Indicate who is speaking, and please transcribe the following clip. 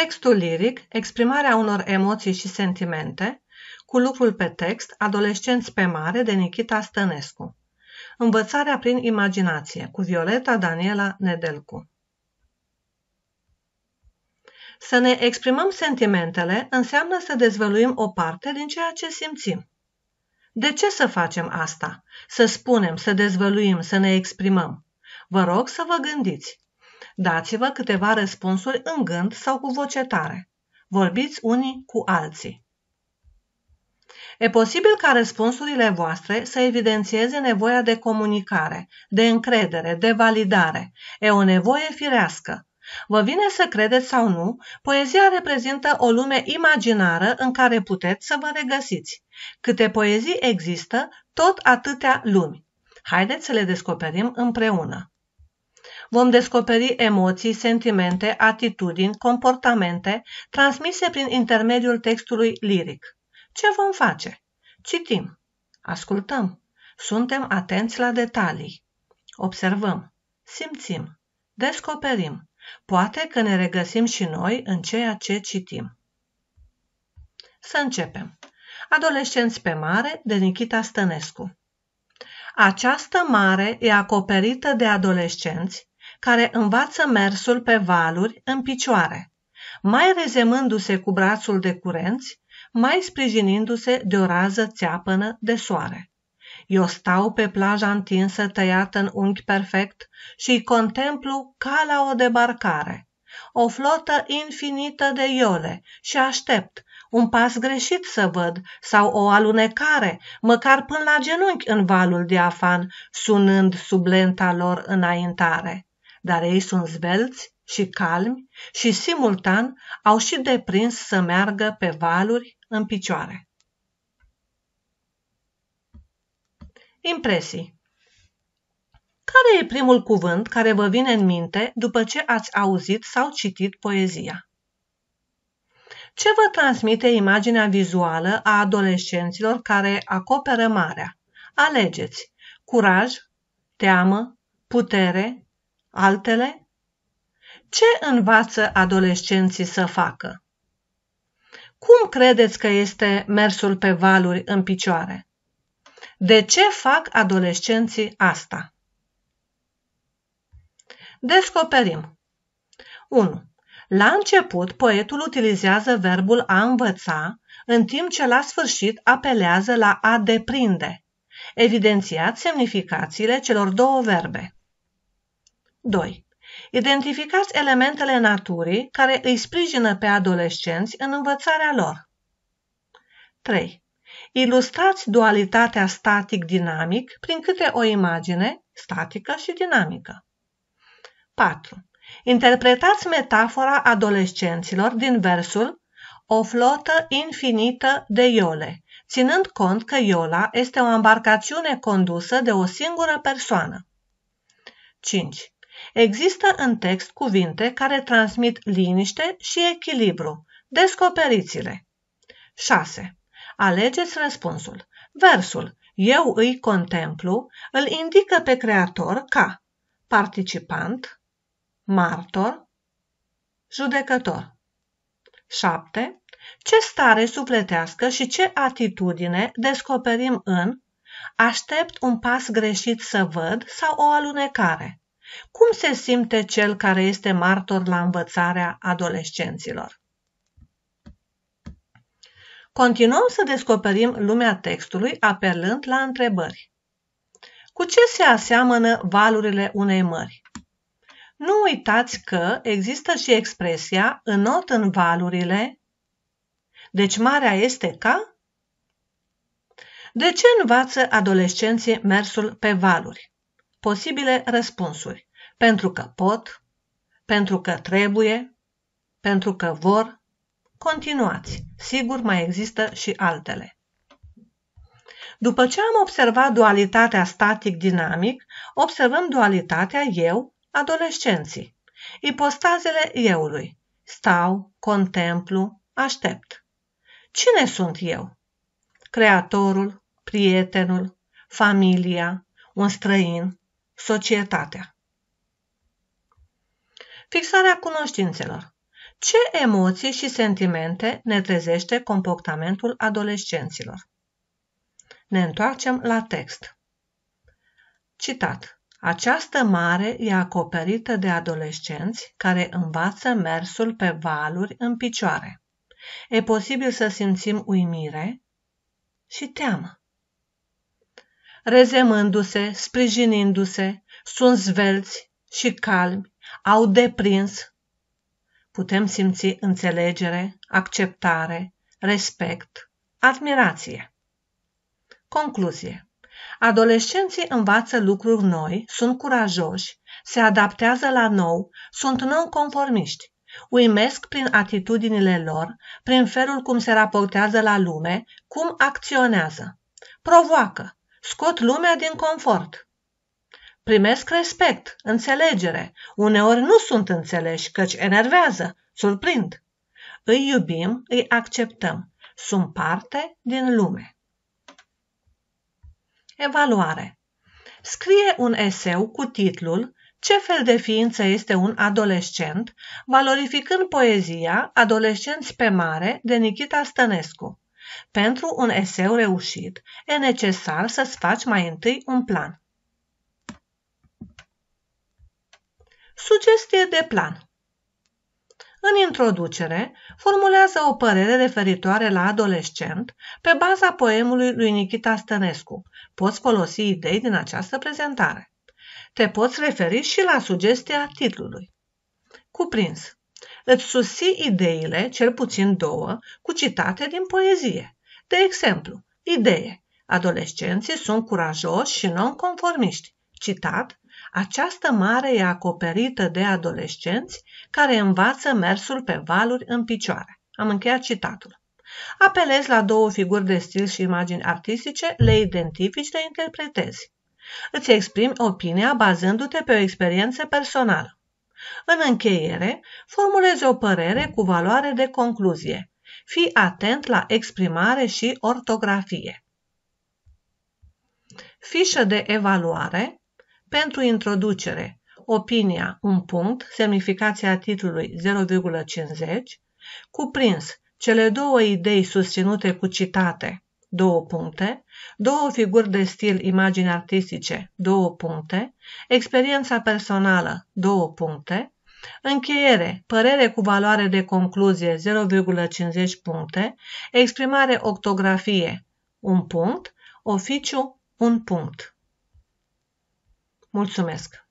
Speaker 1: Textul liric, exprimarea unor emoții și sentimente, cu lucrul pe text Adolescenți pe mare de Nikita Stănescu. Învățarea prin imaginație cu Violeta Daniela Nedelcu. Să ne exprimăm sentimentele înseamnă să dezvăluim o parte din ceea ce simțim. De ce să facem asta? Să spunem, să dezvăluim, să ne exprimăm. Vă rog să vă gândiți. Dați-vă câteva răspunsuri în gând sau cu voce tare. Vorbiți unii cu alții. E posibil ca răspunsurile voastre să evidențieze nevoia de comunicare, de încredere, de validare. E o nevoie firească. Vă vine să credeți sau nu, poezia reprezintă o lume imaginară în care puteți să vă regăsiți. Câte poezii există, tot atâtea lumi. Haideți să le descoperim împreună vom descoperi emoții, sentimente, atitudini, comportamente transmise prin intermediul textului liric. Ce vom face? Citim, ascultăm, suntem atenți la detalii, observăm, simțim, descoperim. Poate că ne regăsim și noi în ceea ce citim. Să începem. Adolescenți pe mare de Nikita Stănescu Această mare e acoperită de adolescenți care învață mersul pe valuri în picioare, mai rezemându-se cu brațul de curenți, mai sprijinindu-se de o rază țeapănă de soare. Eu stau pe plaja întinsă tăiată în unghi perfect și îi contemplu ca la o debarcare. O flotă infinită de iole și aștept un pas greșit să văd sau o alunecare, măcar până la genunchi în valul diafan, sunând sub lenta lor înaintare dar ei sunt zbelți și calmi și simultan au și deprins să meargă pe valuri în picioare. Impresii Care e primul cuvânt care vă vine în minte după ce ați auzit sau citit poezia? Ce vă transmite imaginea vizuală a adolescenților care acoperă marea? Alegeți curaj, teamă, putere, Altele? Ce învață adolescenții să facă? Cum credeți că este mersul pe valuri în picioare? De ce fac adolescenții asta? Descoperim. 1. La început, poetul utilizează verbul a învăța, în timp ce la sfârșit apelează la a deprinde, evidențiat semnificațiile celor două verbe. 2. Identificați elementele naturii care îi sprijină pe adolescenți în învățarea lor. 3. Ilustrați dualitatea static-dinamic prin câte o imagine statică și dinamică. 4. Interpretați metafora adolescenților din versul O flotă infinită de iole, ținând cont că iola este o embarcațiune condusă de o singură persoană. 5. Există în text cuvinte care transmit liniște și echilibru. Descoperiți-le! 6. Alegeți răspunsul. Versul Eu îi contemplu îl indică pe creator ca participant, martor, judecător. 7. Ce stare sufletească și ce atitudine descoperim în Aștept un pas greșit să văd sau o alunecare. Cum se simte cel care este martor la învățarea adolescenților? Continuăm să descoperim lumea textului apelând la întrebări. Cu ce se aseamănă valurile unei mări? Nu uitați că există și expresia înot în valurile, deci marea este ca? De ce învață adolescenții mersul pe valuri? Posibile răspunsuri pentru că pot, pentru că trebuie, pentru că vor. Continuați, sigur mai există și altele. După ce am observat dualitatea static-dinamic, observăm dualitatea eu, adolescenții, ipostazele eu-lui. stau, contemplu, aștept. Cine sunt eu? Creatorul, prietenul, familia, un străin, societatea. Fixarea cunoștințelor. Ce emoții și sentimente ne trezește comportamentul adolescenților? Ne întoarcem la text. Citat. Această mare e acoperită de adolescenți care învață mersul pe valuri în picioare. E posibil să simțim uimire și teamă. Rezemându-se, sprijinindu-se, sunt zvelți, și calmi au deprins, putem simți înțelegere, acceptare, respect, admirație. Concluzie Adolescenții învață lucruri noi, sunt curajoși, se adaptează la nou, sunt nonconformiști, uimesc prin atitudinile lor, prin felul cum se raportează la lume, cum acționează. Provoacă, scot lumea din confort, Primesc respect, înțelegere. Uneori nu sunt înțeleși, căci enervează, surprind. Îi iubim, îi acceptăm. Sunt parte din lume. Evaluare Scrie un eseu cu titlul Ce fel de ființă este un adolescent, valorificând poezia Adolescenți pe mare de Nikita Stănescu. Pentru un eseu reușit, e necesar să-ți faci mai întâi un plan. Sugestie de plan În introducere, formulează o părere referitoare la adolescent pe baza poemului lui Nikita Stănescu. Poți folosi idei din această prezentare. Te poți referi și la sugestia titlului. Cuprins Îți susții ideile, cel puțin două, cu citate din poezie. De exemplu, idee. Adolescenții sunt curajoși și nonconformiști. Citat această mare e acoperită de adolescenți care învață mersul pe valuri în picioare. Am încheiat citatul. Apelezi la două figuri de stil și imagini artistice, le identifici, le interpretezi. Îți exprimi opinia bazându-te pe o experiență personală. În încheiere, formulezi o părere cu valoare de concluzie. Fii atent la exprimare și ortografie. Fișă de evaluare pentru introducere, opinia, un punct, semnificația titlului 0,50, cuprins cele două idei susținute cu citate, două puncte, două figuri de stil imagini artistice, două puncte, experiența personală, două puncte, Încheiere, părere cu valoare de concluzie 0,50 puncte, exprimare octografie, un punct, oficiu, un punct. Mulțumesc!